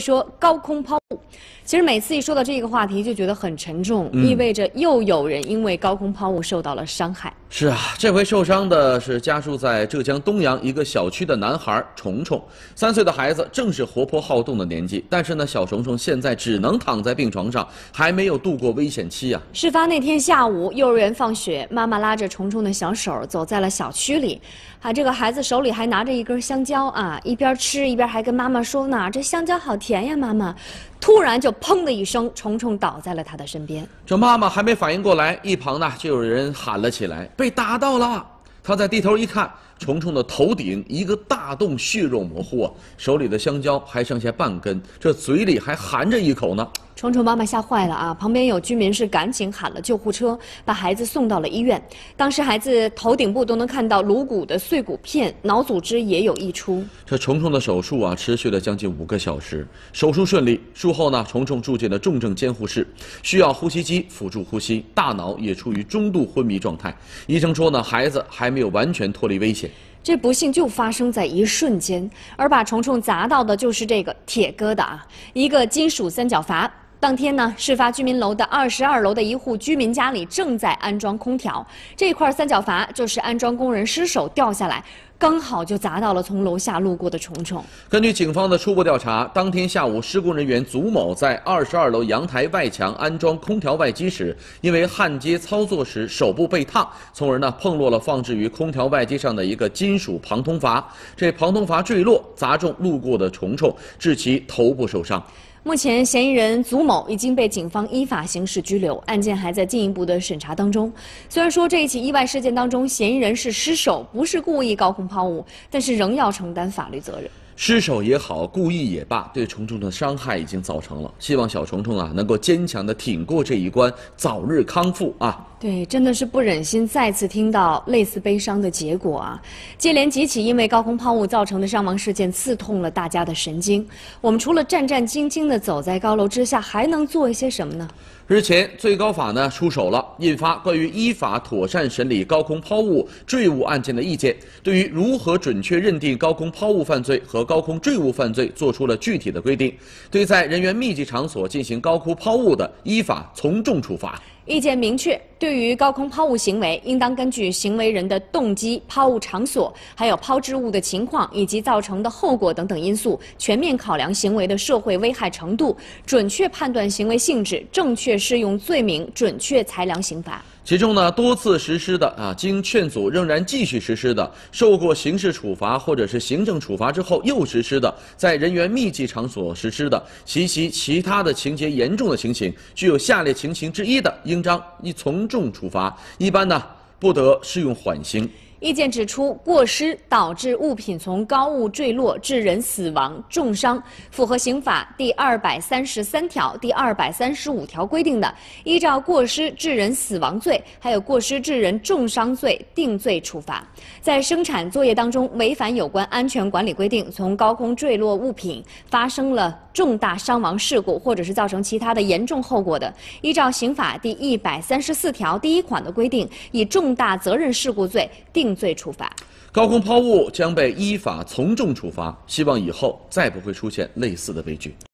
说高空抛物，其实每次一说到这个话题，就觉得很沉重，意味着又有人因为高空抛物受到了伤害。是啊，这回受伤的是家住在浙江东阳一个小区的男孩虫虫，三岁的孩子正是活泼好动的年纪，但是呢，小虫虫现在只能躺在病床上，还没有度过危险期啊。事发那天下午，幼儿园放学，妈妈拉着虫虫的小手走在了小区里，啊，这个孩子手里还拿着一根香蕉啊，一边吃一边还跟妈妈说呢，这香蕉好甜。钱呀，妈妈！突然就砰的一声，虫虫倒在了他的身边。这妈妈还没反应过来，一旁呢就有人喊了起来：“被打到了！”他再低头一看。虫虫的头顶一个大洞，血肉模糊啊！手里的香蕉还剩下半根，这嘴里还含着一口呢。虫虫妈妈吓坏了啊！旁边有居民是赶紧喊了救护车，把孩子送到了医院。当时孩子头顶部都能看到颅骨的碎骨片，脑组织也有溢出。这虫虫的手术啊，持续了将近五个小时，手术顺利。术后呢，虫虫住进了重症监护室，需要呼吸机辅助呼吸，大脑也处于中度昏迷状态。医生说呢，孩子还没有完全脱离危险。这不幸就发生在一瞬间，而把虫虫砸到的，就是这个铁疙瘩啊，一个金属三角阀。当天呢，事发居民楼的二十二楼的一户居民家里正在安装空调，这块三角阀就是安装工人失手掉下来。刚好就砸到了从楼下路过的虫虫。根据警方的初步调查，当天下午施工人员祖某在二十二楼阳台外墙安装空调外机时，因为焊接操作时手部被烫，从而呢碰落了放置于空调外机上的一个金属旁通阀。这旁通阀坠落砸中路过的虫虫，致其头部受伤。目前，嫌疑人祖某已经被警方依法刑事拘留，案件还在进一步的审查当中。虽然说这一起意外事件当中，嫌疑人是失手，不是故意高空。抛物，但是仍要承担法律责任。失手也好，故意也罢，对虫虫的伤害已经造成了。希望小虫虫啊，能够坚强的挺过这一关，早日康复啊！对，真的是不忍心再次听到类似悲伤的结果啊！接连几起因为高空抛物造成的伤亡事件，刺痛了大家的神经。我们除了战战兢兢的走在高楼之下，还能做一些什么呢？日前，最高法呢出手了，印发关于依法妥善审理高空抛物、坠物案件的意见，对于如何准确认定高空抛物犯罪和高空坠物犯罪，作出了具体的规定，对在人员密集场所进行高空抛物的，依法从重处罚。意见明确，对于高空抛物行为，应当根据行为人的动机、抛物场所、还有抛掷物的情况以及造成的后果等等因素，全面考量行为的社会危害程度，准确判断行为性质，正确适用罪名，准确裁量刑罚。其中呢，多次实施的啊，经劝阻仍然继续实施的，受过刑事处罚或者是行政处罚之后又实施的，在人员密集场所实施的，及其其他的情节严重的情形，具有下列情形之一的，应当一从重处罚，一般呢不得适用缓刑。意见指出，过失导致物品从高物坠落致人死亡、重伤，符合刑法第二百三十三条、第二百三十五条规定的，依照过失致人死亡罪，还有过失致人重伤罪定罪处罚。在生产作业当中违反有关安全管理规定，从高空坠落物品发生了重大伤亡事故，或者是造成其他的严重后果的，依照刑法第一百三十四条第一款的规定，以重大责任事故罪定。定罪处罚，高空抛物将被依法从重处罚。希望以后再不会出现类似的悲剧。